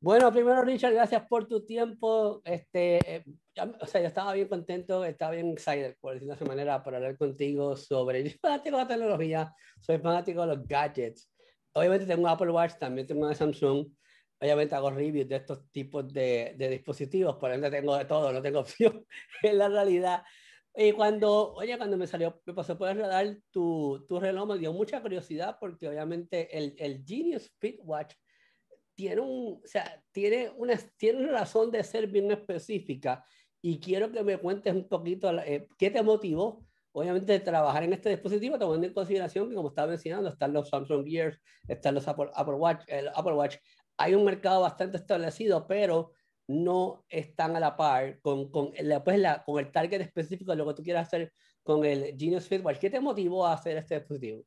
Bueno, primero Richard, gracias por tu tiempo. Este, eh, o sea, yo estaba bien contento, estaba bien excited, por decirlo de manera, para hablar contigo sobre... Yo soy fanático de la tecnología, soy fanático de los gadgets. Obviamente tengo un Apple Watch, también tengo una Samsung. Obviamente hago reviews de estos tipos de, dispositivos, por ende tengo de todo, no tengo opción en la realidad. Y cuando, oye, cuando me salió, me pasó por el tu, reloj, me dio mucha curiosidad porque obviamente el, el Genius Fit Watch tiene, un, o sea, tiene, una, tiene una razón de ser bien específica y quiero que me cuentes un poquito eh, qué te motivó, obviamente, de trabajar en este dispositivo, tomando en consideración que, como estaba mencionando, están los Samsung Gears, están los Apple, Watch, el Apple Watch. Hay un mercado bastante establecido, pero no están a la par con, con, la, pues, la, con el target específico de lo que tú quieras hacer con el Genius Fit Watch. ¿Qué te motivó a hacer este dispositivo?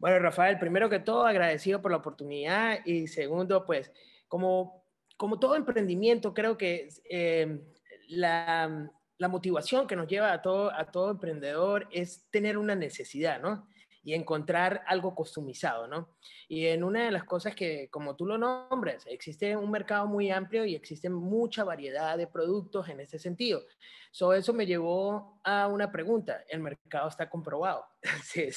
Bueno, Rafael, primero que todo, agradecido por la oportunidad y segundo, pues, como, como todo emprendimiento, creo que eh, la, la, motivación que nos lleva a todo, a todo emprendedor es tener una necesidad, ¿no? y encontrar algo customizado, ¿no? Y en una de las cosas que, como tú lo nombres, existe un mercado muy amplio y existe mucha variedad de productos en ese sentido. So, eso me llevó a una pregunta. El mercado está comprobado. se,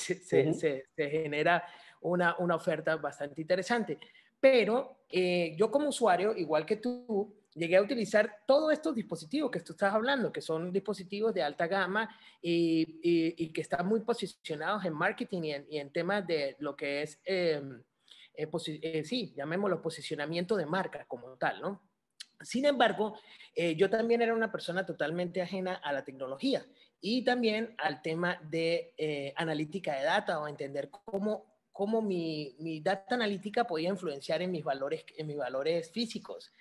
genera una, oferta bastante interesante. Pero eh, yo como usuario, igual que tú, llegué a utilizar todos estos dispositivos que tú estás hablando, que son dispositivos de alta gama y, que están muy posicionados en marketing y en, temas de lo que es, em, eh, eh, sí, llamémoslo posicionamiento de marca como tal, ¿no? Sin embargo, eh, yo también era una persona totalmente ajena a la tecnología y también al tema de analítica de datos o entender cómo cómo mi, mi, data analítica podía influenciar en mis valores, en mis valores físicos.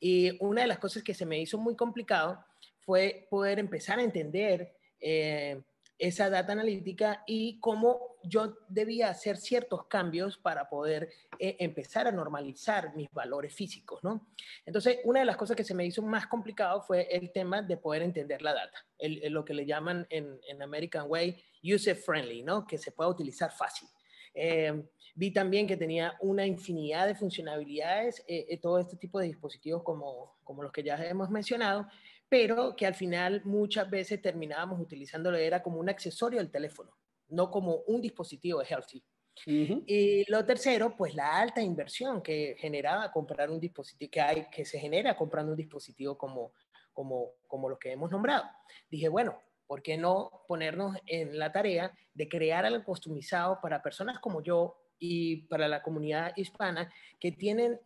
Y una de las cosas que se me hizo muy complicado fue poder empezar a entender eh, esa data analítica y cómo yo debía hacer ciertos cambios para poder eh, empezar a normalizar mis valores físicos, ¿no? Entonces, una de las cosas que se me hizo más complicado fue el tema de poder entender la data, lo que le llaman en, en American Way user friendly, ¿no? Que se pueda utilizar fácil. Eh, vi también que tenía una infinidad de funcionalidades, eh, eh, todo este tipo de dispositivos como, como los que ya hemos mencionado, pero que al final muchas veces terminábamos utilizándolo era como un accesorio del teléfono, no como un dispositivo de healthy. Y lo tercero, pues la alta inversión que generaba comprar un dispositivo, que, hay, que se genera comprando un dispositivo como, como, como los que hemos nombrado. Dije, bueno, ¿Por qué no ponernos en la tarea de crear algo customizado para personas como yo y para la comunidad hispana que tienen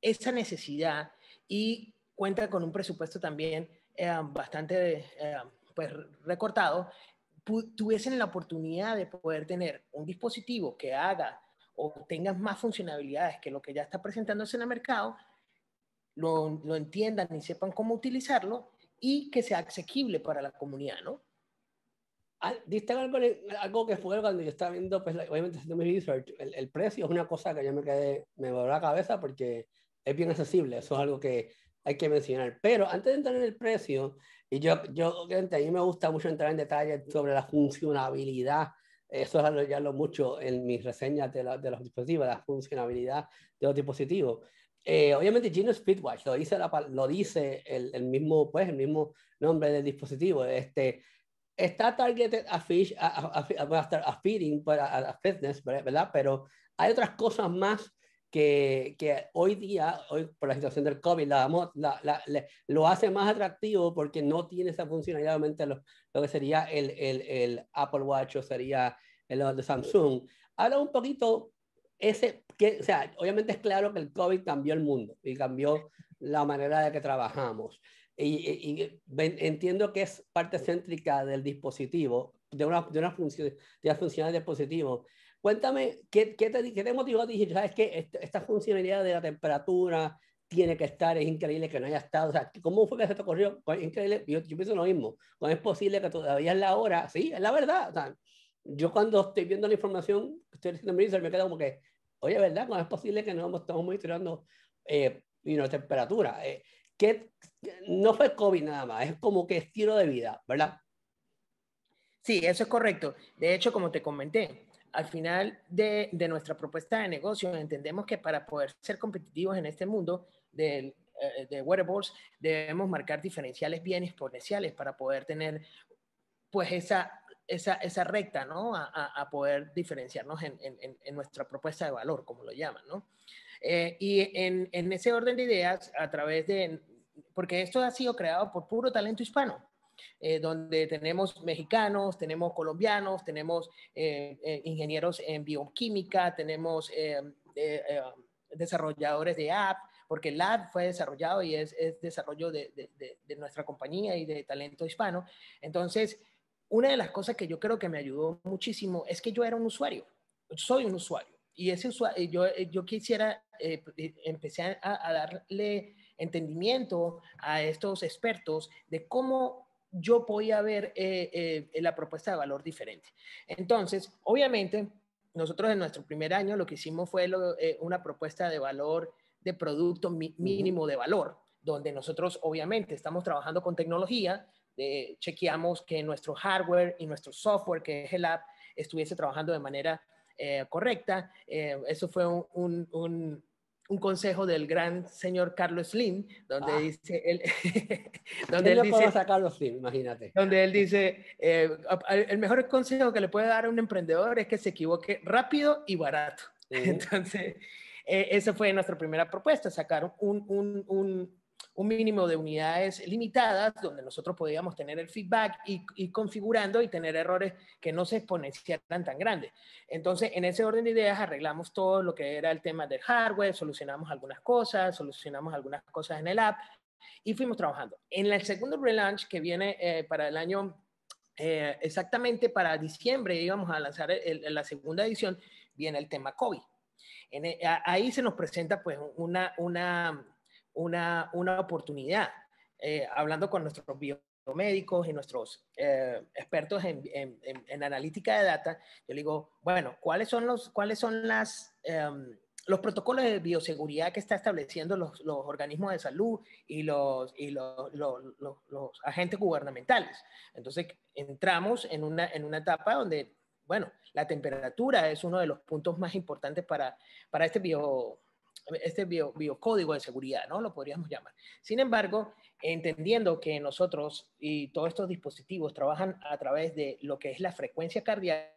esa necesidad y cuenta con un presupuesto también eh, bastante eh, pues, recortado, tuviesen la oportunidad de poder tener un dispositivo que haga o tenga más funcionalidades que lo que ya está presentándose en el mercado, lo entiendan y sepan cómo utilizarlo y que sea asequible para la comunidad, ¿no? Ah, diste algo, que fue cuando yo estaba viendo, pues, obviamente, haciendo mi research, el, precio es una cosa que yo me quedé, me voló la cabeza porque es bien accesible, eso es algo que hay que mencionar. Pero antes de entrar en el precio, y yo, yo obviamente, a mí me gusta mucho entrar en detalle sobre la funcionabilidad, eso es algo que hablo mucho en mis reseñas de, de los dispositivos, la funcionabilidad de los dispositivos. Eh, obviamente Genius Speedwatch lo dice, lo dice el, mismo, pues, el mismo nombre del dispositivo. Este, está targeted a, fish, a, a, fitness, ¿verdad? Pero hay otras cosas más que, hoy día, hoy por la situación del COVID, lo hace más atractivo porque no tiene esa funcionalidad, obviamente, lo, que sería el, Apple Watch o sería el de Samsung. Habla un poquito ese, que, o sea, obviamente es claro que el COVID cambió el mundo y cambió la manera de que trabajamos. Y, entiendo que es parte céntrica del dispositivo, de una, de una función, de las funciones del dispositivo. Cuéntame, ¿qué, qué, te, qué motivó a decir, sabes que esta funcionalidad de la temperatura tiene que estar, es increíble que no haya estado, o sea, ¿cómo fue que se te ocurrió? Pues, increíble, yo, pienso lo mismo, ¿cómo es posible que todavía es la hora? Sí, es la verdad, o sea, yo cuando estoy viendo la información, estoy diciendo me queda como que, oye, ¿verdad? ¿Cómo es posible que no estamos monitoreando eh, y no, temperatura? Eh, que no fue COVID nada más, es como que estilo de vida, ¿verdad? Sí, eso es correcto. De hecho, como te comenté, al final de, nuestra propuesta de negocio entendemos que para poder ser competitivos en este mundo eh, de wearables, debemos marcar diferenciales bien exponenciales para poder tener pues esa esa, recta, ¿no? A, poder diferenciarnos en, nuestra propuesta de valor, como lo llaman, ¿no? Eh, y en, ese orden de ideas, a través de, porque esto ha sido creado por puro talento hispano, eh, donde tenemos mexicanos, tenemos colombianos, tenemos eh, ingenieros en bioquímica, tenemos desarrolladores de app, porque el app fue desarrollado y es, es desarrollo de, nuestra compañía y de talento hispano. Entonces, una de las cosas que yo creo que me ayudó muchísimo es que yo era un usuario, soy un usuario. Y ese eh, yo, eh, yo quisiera, eh, empecé a, darle entendimiento a estos expertos de cómo yo podía ver la propuesta de valor diferente. Entonces, obviamente, nosotros en nuestro primer año lo que hicimos fue una propuesta de valor de producto mínimo de valor, donde nosotros obviamente estamos trabajando con tecnología, chequeamos que nuestro hardware y nuestro software, que es el app, estuviese trabajando de manera eh, correcta. Eh, eso fue un, un, un consejo del gran señor Carlos Slim, donde ah. dice donde él dice Carlos Slim, imagínate, donde él dice eh, el mejor consejo que le puede dar a un emprendedor es que se equivoque rápido y barato. Entonces esa fue nuestra primera propuesta, sacar un, un, un, un mínimo de unidades limitadas donde nosotros podíamos tener el feedback y, configurando y tener errores que no se exponenciaran tan grandes. Entonces, en ese orden de ideas arreglamos todo lo que era el tema del hardware, solucionamos algunas cosas, solucionamos algunas cosas en el app y fuimos trabajando. En el segundo relaunch que viene eh, para el año eh, exactamente para diciembre íbamos a lanzar la segunda edición, viene el tema COVID. E, ahí se nos presenta pues una, una, una, una oportunidad. Eh, hablando con nuestros biomédicos y nuestros eh, expertos en, en, analítica de data, yo digo, bueno, ¿cuáles son los, cuáles son las, em, los protocolos de bioseguridad que están estableciendo los, organismos de salud y, los, agentes gubernamentales? Entonces, entramos en una, etapa donde, bueno, la temperatura es uno de los puntos más importantes para, para este bio este bio, biocódigo de seguridad, ¿no? Lo podríamos llamar. Sin embargo, entendiendo que nosotros y todos estos dispositivos trabajan a través de lo que es la frecuencia cardíaca,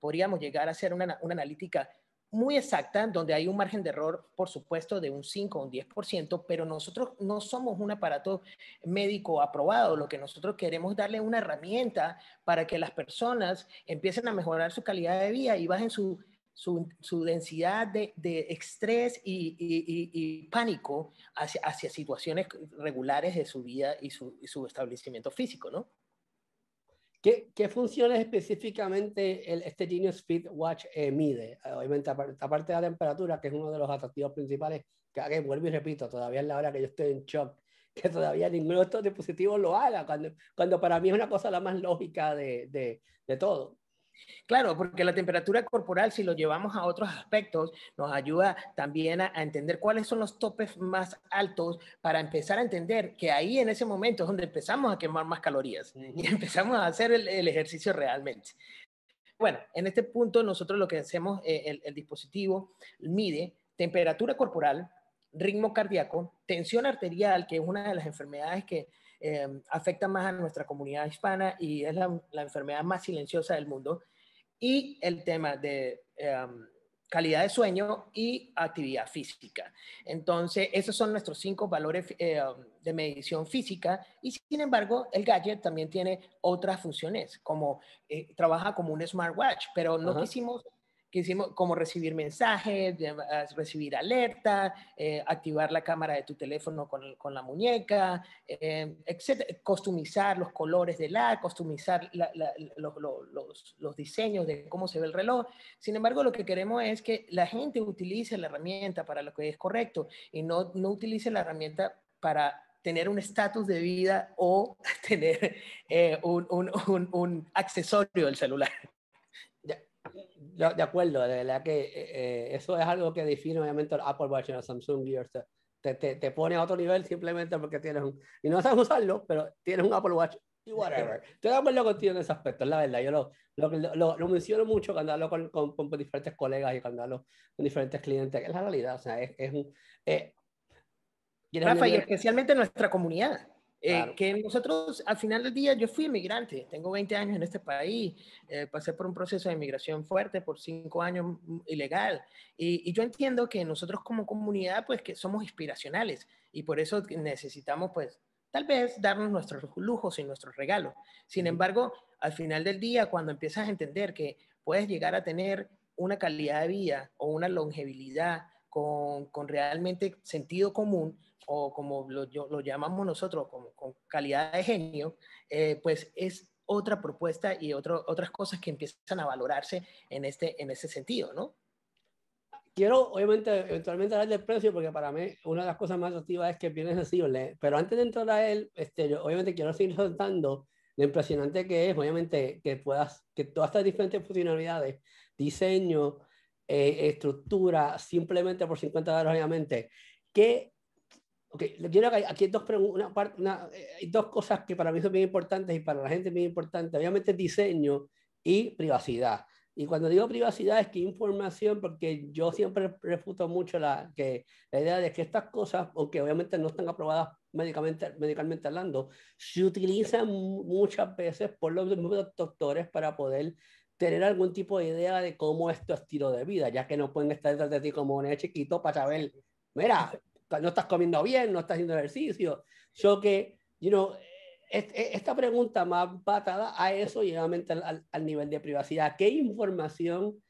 podríamos llegar a hacer una, una analítica muy exacta, donde hay un margen de error, por supuesto, de un 5 o un 10%, pero nosotros no somos un aparato médico aprobado. Lo que nosotros queremos es darle una herramienta para que las personas empiecen a mejorar su calidad de vida y bajen su su, densidad de, estrés y, pánico hacia, hacia situaciones regulares de su vida y su, establecimiento físico, ¿no? ¿Qué, funciones específicamente el, este Genius Fit Watch eh, mide? Eh, obviamente, aparte de la temperatura, que es uno de los atractivos principales, que, vuelvo y repito, todavía es la hora que yo estoy en shock, que todavía ninguno de estos dispositivos lo haga, cuando, cuando para mí es una cosa la más lógica de, de todo. Claro, porque la temperatura corporal, si lo llevamos a otros aspectos, nos ayuda también a, entender cuáles son los topes más altos para empezar a entender que ahí en ese momento es donde empezamos a quemar más calorías y empezamos a hacer el, ejercicio realmente. Bueno, en este punto nosotros lo que hacemos, eh, el dispositivo mide temperatura corporal, ritmo cardíaco, tensión arterial, que es una de las enfermedades que eh, afecta más a nuestra comunidad hispana y es la, enfermedad más silenciosa del mundo, y el tema de em, calidad de sueño y actividad física. Entonces, esos son nuestros cinco valores eh, de medición física y sin embargo, el gadget también tiene otras funciones, como eh, trabaja como un smartwatch, pero no quisimos que hicimos, como recibir mensajes, ah, recibir alerta, eh, activar la cámara de tu teléfono con, la muñeca, eh, etc. Costumizar los colores de la, customizar los, diseños de cómo se ve el reloj. Sin embargo, lo que queremos es que la gente utilice la herramienta para lo que es correcto y no, utilice la herramienta para tener un estatus de vida o tener eh, un accesorio del celular de, acuerdo, de verdad que eh, eh, eso es algo que define obviamente el Apple Watch y el Samsung Gear. Te, te, te, pone a otro nivel simplemente porque tienes un. Y no sabes usarlo, pero tienes un Apple Watch y whatever. Estoy de acuerdo contigo en ese aspecto, es la verdad. Yo lo, lo, lo, menciono mucho cuando hablo con, con, diferentes colegas y cuando hablo con diferentes clientes, que es la realidad. O sea, es, es un. Eh, Rafa, y especialmente en nuestra comunidad. Eh, que nosotros, al final del día, yo fui inmigrante, tengo 20 años en este país, eh, pasé por un proceso de inmigración fuerte por cinco años mm, ilegal, y, y, yo entiendo que nosotros como comunidad, pues que somos inspiracionales, y por eso necesitamos, pues, tal vez darnos nuestros lujos y nuestros regalos. Sin embargo, al final del día, cuando empiezas a entender que puedes llegar a tener una calidad de vida o una longevidad con, con realmente sentido común o como lo, lo llamamos nosotros, con, con, calidad de genio, eh, pues es otra propuesta y otras cosas que empiezan a valorarse en, este, en ese sentido, ¿no? Quiero, obviamente, eventualmente hablar del precio, porque para mí una de las cosas más atractivas es que es bien accesible, pero antes de entrar a él, este, obviamente quiero seguir resaltando lo impresionante que es, obviamente, que puedas, que todas estas diferentes funcionalidades, diseño, eh, estructura simplemente por 50 dólares obviamente. aquí hay dos, cosas que para mí son bien importantes y para la gente bien importante, Obviamente diseño y privacidad. Y cuando digo privacidad es que información, porque yo siempre refuto mucho la, que, la idea de que estas cosas, aunque obviamente no están aprobadas médicamente, medicalmente hablando, se utilizan muchas veces por los mismos doctores para poder tener algún tipo de idea de cómo es tu estilo de vida, ya que no pueden estar detrás de ti como un chiquito para saber, mira, no estás comiendo bien, no estás haciendo ejercicio. Yo que, you know, esta pregunta más batada a eso y al, nivel de privacidad. ¿Qué información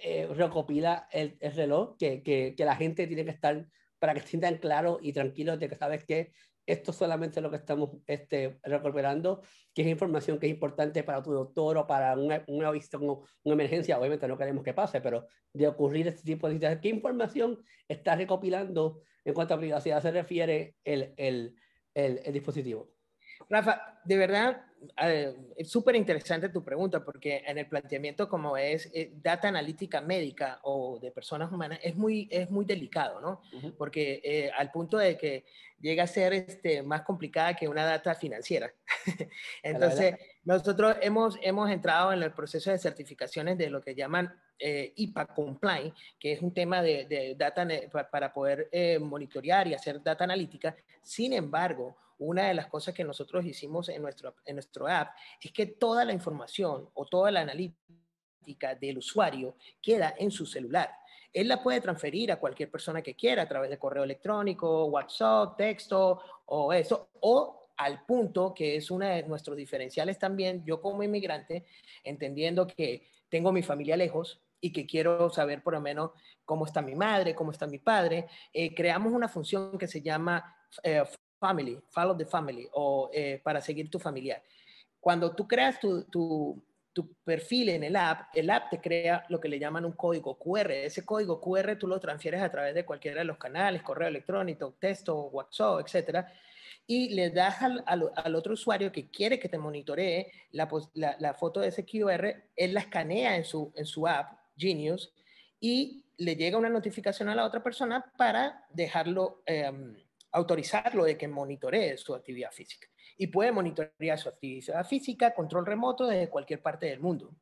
eh, recopila el, reloj que, la gente tiene que estar para que sientan claros y tranquilos de que sabes que esto solamente lo que estamos este, recuperando, que es información que es importante para tu doctor o para una, una, una emergencia, obviamente no queremos que pase, pero de ocurrir este tipo de situaciones, ¿qué información está recopilando en cuanto a privacidad se refiere el dispositivo? Rafa, de verdad, eh, es súper interesante tu pregunta porque en el planteamiento como es eh, data analítica médica o de personas humanas es muy, es muy delicado, ¿no? Porque eh, al punto de que llega a ser este, más complicada que una data financiera. Entonces, nosotros hemos, hemos entrado en el proceso de certificaciones de lo que llaman IPA comply, que es un tema de data para poder monitorear y hacer data analítica. Sin embargo, una de las cosas que nosotros hicimos en nuestro, en nuestro app es que toda la información o toda la analítica del usuario queda en su celular. Él la puede transferir a cualquier persona que quiera a través de correo electrónico, WhatsApp, texto o eso, o al punto que es uno de nuestros diferenciales también, yo como inmigrante, entendiendo que tengo mi familia lejos y que quiero saber por lo menos cómo está mi madre, cómo está mi padre, eh, creamos una función que se llama eh, family, follow the family o eh, para seguir tu familiar. Cuando tú creas tu, tu, tu, perfil en el app, el app te crea lo que le llaman un código QR. Ese código QR tú lo transfieres a través de cualquiera de los canales, correo electrónico, texto, WhatsApp, etcétera. Y le das al, al, otro usuario que quiere que te monitoree la, la, foto de ese QR, él la escanea en su, en su app, Genius, y le llega una notificación a la otra persona para dejarlo. Eh, autorizarlo de que monitoree su actividad física. Y puede monitorear su actividad física, control remoto desde cualquier parte del mundo.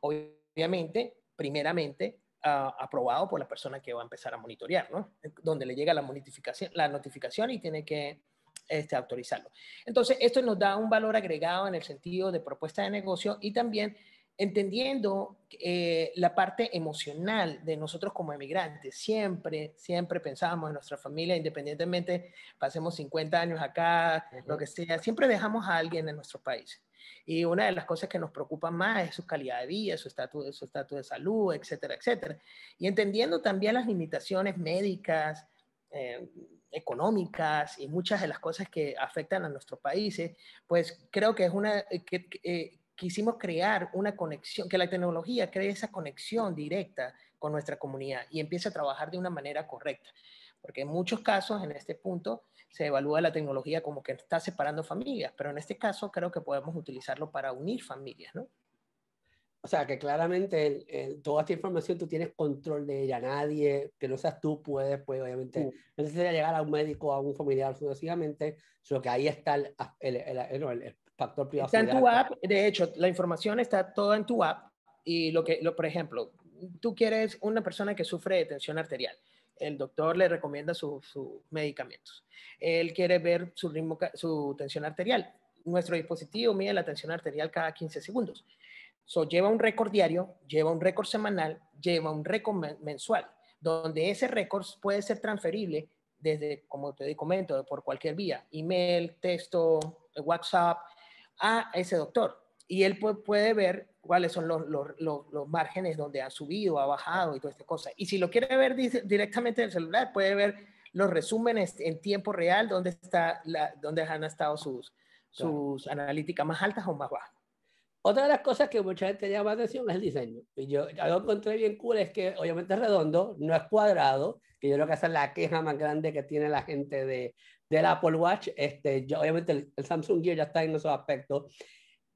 Obviamente, primeramente, ah, aprobado por la persona que va a empezar a monitorear, ¿no? Donde le llega la, notificación, la notificación y tiene que este, autorizarlo. Entonces, esto nos da un valor agregado en el sentido de propuesta de negocio y también entendiendo eh, la parte emocional de nosotros como emigrantes. Siempre, siempre pensamos en nuestra familia, independientemente pasemos 50 años acá, lo que sea, siempre dejamos a alguien en nuestro país. Y una de las cosas que nos preocupa más es su calidad de vida, su estatus, su estatus de salud, etcétera, etcétera. Y entendiendo también las limitaciones médicas, eh, económicas y muchas de las cosas que afectan a nuestros países, pues creo que es una, eh, quisimos crear una conexión, que la tecnología cree esa conexión directa con nuestra comunidad y empiece a trabajar de una manera correcta. Porque en muchos casos, en este punto, se evalúa la tecnología como que está separando familias, pero en este caso creo que podemos utilizarlo para unir familias, ¿no? O sea, que claramente eh, eh, toda esta información tú tienes control de ella, nadie, que no seas tú, puedes, pues obviamente, mm. no necesitas llegar a un médico, a un familiar, sucesivamente, sino que ahí está el, el Está en tu app, de hecho, la información está toda en tu app y lo que, lo, por ejemplo, tú quieres una persona que sufre de tensión arterial. El doctor le recomienda sus medicamentos. Él quiere ver su ritmo, su tensión arterial. Nuestro dispositivo mide la tensión arterial cada 15 segundos. So, lleva un récord diario, lleva un récord semanal, lleva un récord mensual, donde ese récord puede ser transferible desde, como te comento, por cualquier vía, email, texto, eh, WhatsApp, a ese doctor y él puede ver cuáles son los, los, los, márgenes donde ha subido, ha bajado y toda esta cosa. Y si lo quiere ver directamente en el celular, puede ver los resúmenes en tiempo real donde, está han estado sus, sus analíticas más altas o más bajas. Otra de las cosas que mucha gente llama atención es el diseño. Y yo lo encontré bien cool es que obviamente es redondo, no es cuadrado, que yo creo que esa es la queja más grande que tiene la gente de, del Apple Watch. Este, yo, obviamente el, Samsung Gear ya está en esos aspectos.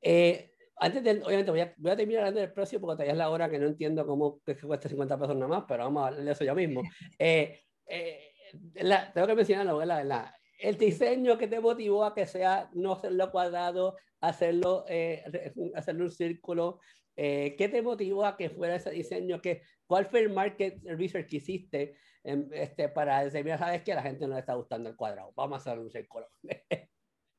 Eh, antes de, obviamente voy a, terminar hablando del precio porque todavía es la hora que no entiendo cómo que cuesta 50 pesos nada más, pero vamos a hablar de eso yo mismo. Eh, eh, tengo que mencionar la, el diseño que te motivó a que sea no hacerlo cuadrado, hacerlo, eh, hacerlo un círculo, eh, ¿Qué te motivó a que fuera ese diseño? ¿Qué, ¿Cuál fue el market research que hiciste em, este, para decir, mira, sabes que a la gente no le está gustando el cuadrado, vamos a hacer un color?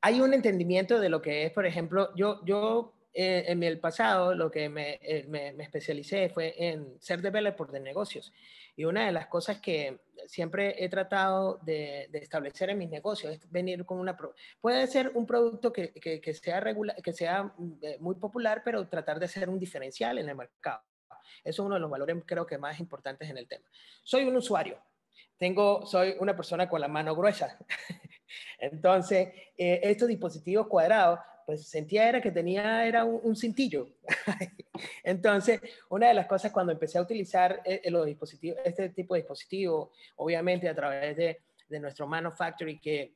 Hay un entendimiento de lo que es, por ejemplo, yo, yo eh, en el pasado lo que eh, me, especialicé fue en ser developer de negocios. Y una de las cosas que siempre he tratado de, establecer en mis negocios es venir con una... Puede ser un producto que, sea, regular, que sea eh, muy popular, pero tratar de ser un diferencial en el mercado. Eso es uno de los valores creo que más importantes en el tema. Soy un usuario. Tengo, soy una persona con la mano gruesa. Entonces, estos dispositivos cuadrados pues sentía era que tenía era un, cintillo. Entonces, una de las cosas cuando empecé a utilizar eh, eh, los dispositivos, este tipo de dispositivo, obviamente a través de, de nuestro manufacturing que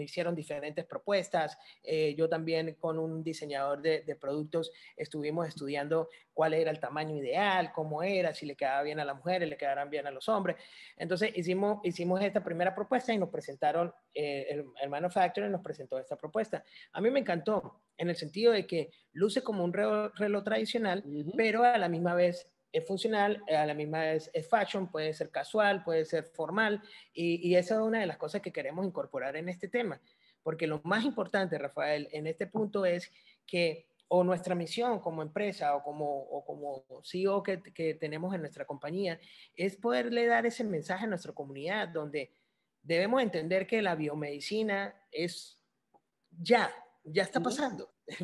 hicieron diferentes propuestas. Eh, yo también con un diseñador de, productos estuvimos estudiando cuál era el tamaño ideal, cómo era, si le quedaba bien a las mujeres, le quedarán bien a los hombres. Entonces hicimos, hicimos esta primera propuesta y nos presentaron, eh, el, manufacturer nos presentó esta propuesta. A mí me encantó en el sentido de que luce como un reloj, tradicional, pero a la misma vez es funcional, eh, a la misma es, fashion, puede ser casual, puede ser formal, y, y, esa es una de las cosas que queremos incorporar en este tema, porque lo más importante, Rafael, en este punto es que o nuestra misión como empresa o como, o como CEO que, que tenemos en nuestra compañía es poderle dar ese mensaje a nuestra comunidad donde debemos entender que la biomedicina es ya, ya está pasando,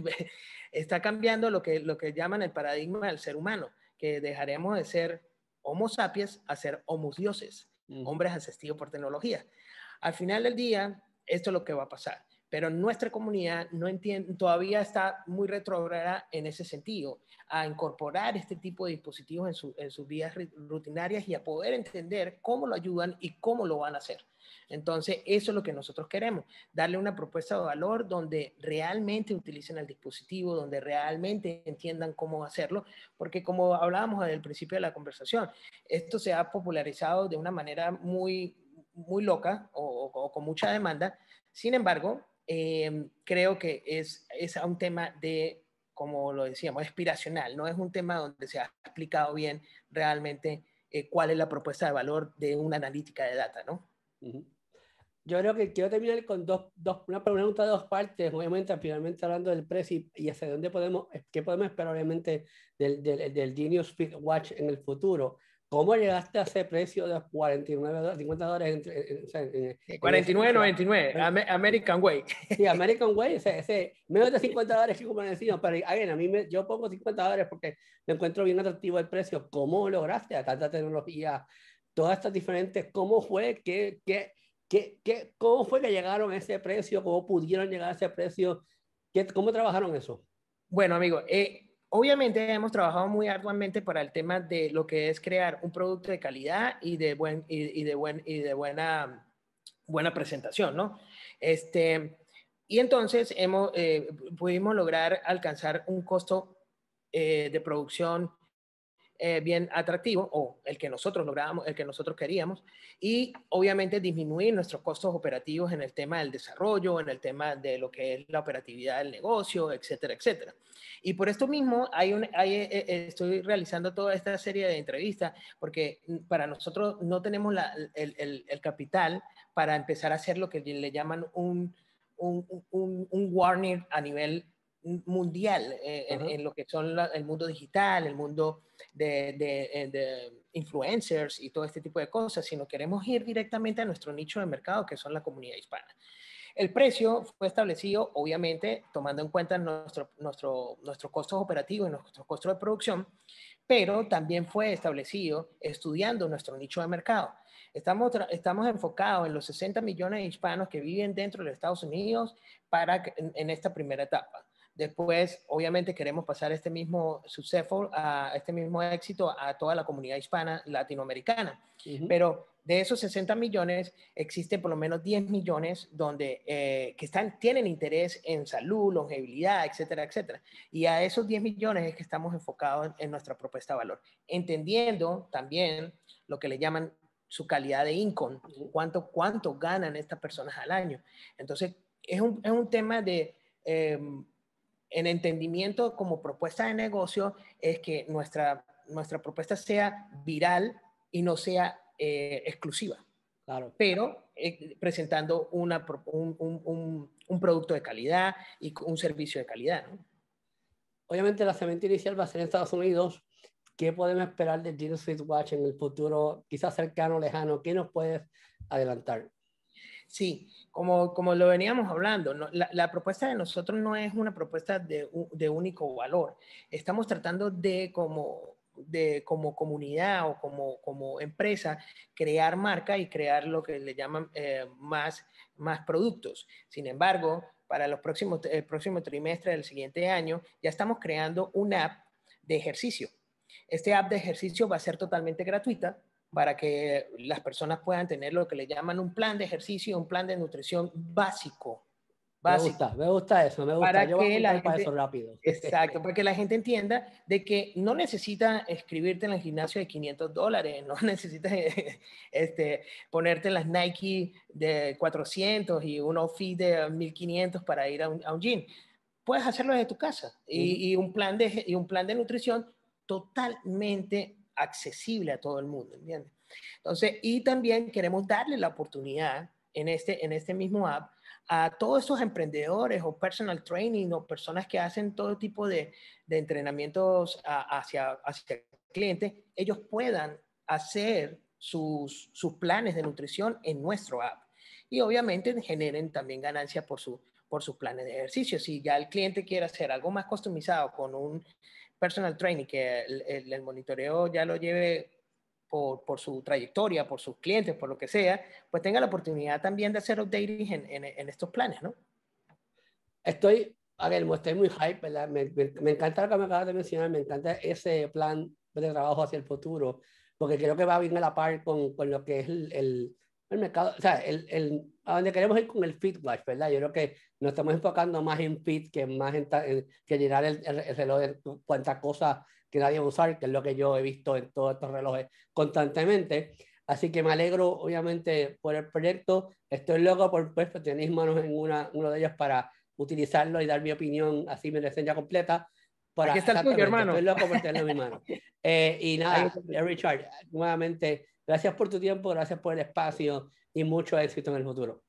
está cambiando lo que, lo que llaman el paradigma del ser humano que dejaremos de ser homo sapiens a ser homo dioses, mm. hombres asistidos por tecnología. Al final del día, esto es lo que va a pasar. Pero nuestra comunidad no entiende, todavía está muy retrograda en ese sentido, a incorporar este tipo de dispositivos en, su, en sus vías rutinarias y a poder entender cómo lo ayudan y cómo lo van a hacer. Entonces, eso es lo que nosotros queremos, darle una propuesta de valor donde realmente utilicen el dispositivo, donde realmente entiendan cómo hacerlo, porque como hablábamos al principio de la conversación, esto se ha popularizado de una manera muy, muy loca o, con mucha demanda. Sin embargo, eh, creo que es, un tema de como lo decíamos, aspiracional, no es un tema donde se ha explicado bien realmente eh, cuál es la propuesta de valor de una analítica de data, ¿no? Yo creo que quiero terminar con dos, dos, una pregunta de dos partes, obviamente, finalmente hablando del precio y, hacia dónde podemos, eh, qué podemos esperar, obviamente, del, del, del Genius Speed Watch en el futuro. ¿Cómo llegaste a ese precio de 49 50 dólares? 49.99, eh, eh, American Way. Sí, American Way, ese, menos de 50 dólares, como decimos, pero a mí me, yo pongo 50 dólares porque me encuentro bien atractivo el precio. ¿Cómo lograste a tanta tecnología todas estas diferentes, cómo fue que, cómo fue que llegaron a ese precio, cómo pudieron llegar a ese precio, ¿Qué, cómo trabajaron eso. Bueno, amigo, eh, obviamente hemos trabajado muy arduamente para el tema de lo que es crear un producto de calidad y de buen y, de buen y de buena buena presentación, ¿no? Este y entonces hemos, eh, pudimos lograr alcanzar un costo eh, de producción eh, bien atractivo o el que nosotros lográbamos, el que nosotros queríamos y obviamente disminuir nuestros costos operativos en el tema del desarrollo, en el tema de lo que es la operatividad del negocio, etcétera, etcétera. Y por esto mismo hay un, eh, eh, estoy realizando toda esta serie de entrevistas porque para nosotros no tenemos la, el, el, el, capital para empezar a hacer lo que le llaman un, un, un, un warning a nivel mundial eh, en, lo que son el mundo digital, el mundo eh, de, influencers y todo este tipo de cosas, sino queremos ir directamente a nuestro nicho de mercado, que son la comunidad hispana. El precio fue establecido, obviamente, tomando en cuenta nuestro, nuestro, nuestros costos operativos y nuestros costos de producción, pero también fue establecido estudiando nuestro nicho de mercado. Estamos, estamos enfocados en los 60 millones de hispanos que viven dentro de los Estados Unidos para, en esta primera etapa. Después, obviamente, queremos pasar este mismo suceso a este mismo éxito a toda la comunidad hispana latinoamericana. Pero de esos 60 millones, existen por lo menos 10 millones donde, eh, que están, tienen interés en salud, longevidad, etcétera, etcétera. Y a esos 10 millones es que estamos enfocados en, nuestra propuesta de valor, entendiendo también lo que le llaman su calidad de income, cuánto, cuánto ganan estas personas al año. Entonces, es un, es un tema de... Em, en entendimiento como propuesta de negocio es que nuestra, nuestra propuesta sea viral y no sea eh, exclusiva. Claro. Pero eh, presentando una, un, producto de calidad y un servicio de calidad. Obviamente la semilla inicial va a ser en Estados Unidos. ¿Qué podemos esperar de Gino Watch en el futuro, quizás cercano, o lejano? ¿Qué nos puedes adelantar? Sí, como, como lo veníamos hablando, la, propuesta de nosotros no es una propuesta de, de único valor. Estamos tratando de como de como comunidad o como, como empresa crear marca y crear lo que le llaman eh, más, más productos. Sin embargo, para los próximos, el próximo trimestre del siguiente año, ya estamos creando una app de ejercicio. Este app de ejercicio va a ser totalmente gratuita para que las personas puedan tener lo que le llaman un plan de ejercicio, un plan de nutrición básico. me gusta, me gusta eso, me gusta. Para que la gente, Exacto, para la gente entienda de que no necesita escribirte en el gimnasio de 500 dólares, no necesita este, ponerte las Nike de 400 y un outfit de 1500 para ir a un, a un gym. Puedes hacerlo desde tu casa y, un plan de, y un plan de nutrición totalmente accesible a todo el mundo, ¿entiendes? Entonces, y también queremos darle la oportunidad en este, en este mismo app a todos esos emprendedores o personal training o personas que hacen todo tipo de, de entrenamientos hacia, el cliente ellos puedan hacer sus, sus, planes de nutrición en nuestro app. Y obviamente generen también ganancias por, su, por sus planes de ejercicio. Si ya el cliente quiere hacer algo más customizado con un personal training, que el, monitoreo ya lo lleve por, por, su trayectoria, por sus clientes, por lo que sea, pues tenga la oportunidad también de hacer updating en, en, estos planes, ¿no? Estoy, ver estoy muy hype, Me, encanta lo que me acabas de mencionar, me encanta ese plan de trabajo hacia el futuro, porque creo que va bien a la par con, con lo que es el el mercado, o sea, el, el, a donde queremos ir con el Watch, ¿verdad? Yo creo que nos estamos enfocando más en Fit que más en, que llenar el, reloj de cuantas cosas que nadie va a usar, que es lo que yo he visto en todos estos relojes constantemente. Así que me alegro, obviamente, por el proyecto. Estoy loco por pues, tenéis manos en una, uno de ellos para utilizarlo y dar mi opinión, así mi reseña completa. Para, Aquí está el tuyo, hermano. Estoy loco por tenerlo en mi mano. Eh, y nada, eh, Richard, nuevamente Gracias por tu tiempo, gracias por el espacio y mucho éxito en el futuro.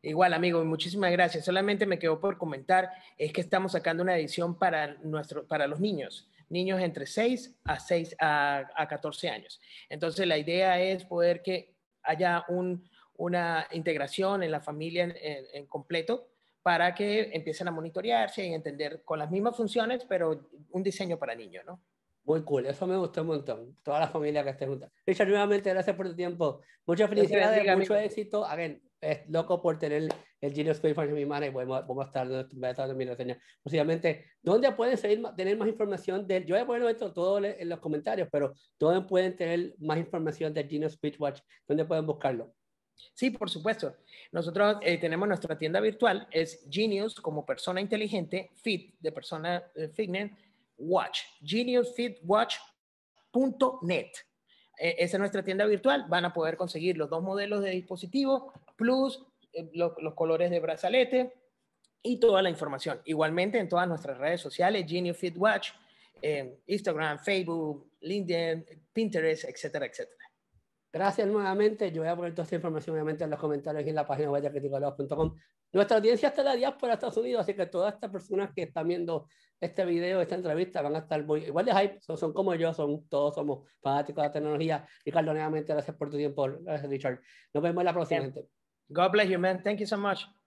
Igual, amigo, muchísimas gracias. Solamente me quedo por comentar, es que estamos sacando una edición para, nuestro, para los niños, niños entre 6 a, 6 a, 14 años. Entonces, la idea es poder que haya un, una integración en la familia en, en, completo para que empiecen a monitorearse y entender con las mismas funciones, pero un diseño para niños, ¿no? Muy cool, eso me gustó un montón. Toda la familia que esté junta. Richard, nuevamente, gracias por tu tiempo. Muchas felicidades, mucho éxito. A ver, es loco por tener el Genius Speedwatch en mi mano y vamos, a estar en mi reseña. Posiblemente, ¿dónde pueden seguir, tener más información del? Yo he a todo en los comentarios, pero ¿dónde pueden tener más información del Genius Speech Watch? ¿Dónde pueden buscarlo? Sí, por supuesto. Nosotros eh, tenemos nuestra tienda virtual, es Genius como persona inteligente, Fit de persona eh, fitness Watch, geniusfitwatch.net. E, esa es nuestra tienda virtual. Van a poder conseguir los dos modelos de dispositivos, plus eh, los colores de brazalete y toda la información. Igualmente en todas nuestras redes sociales, GeniusFitWatch Instagram, Facebook, LinkedIn, Pinterest, etcétera, etcétera. Gracias nuevamente. Yo voy a poner toda esta información obviamente en los comentarios y en la página web de nuestra audiencia está la diáspora de Estados Unidos, así que todas estas personas que están viendo este video, esta entrevista, van a estar muy igual de hype, son, como yo, son, todos somos fanáticos de la tecnología. Ricardo, nuevamente, gracias por tu tiempo, Richard. Nos vemos en la próxima, gente. God bless you, man. Thank you so much.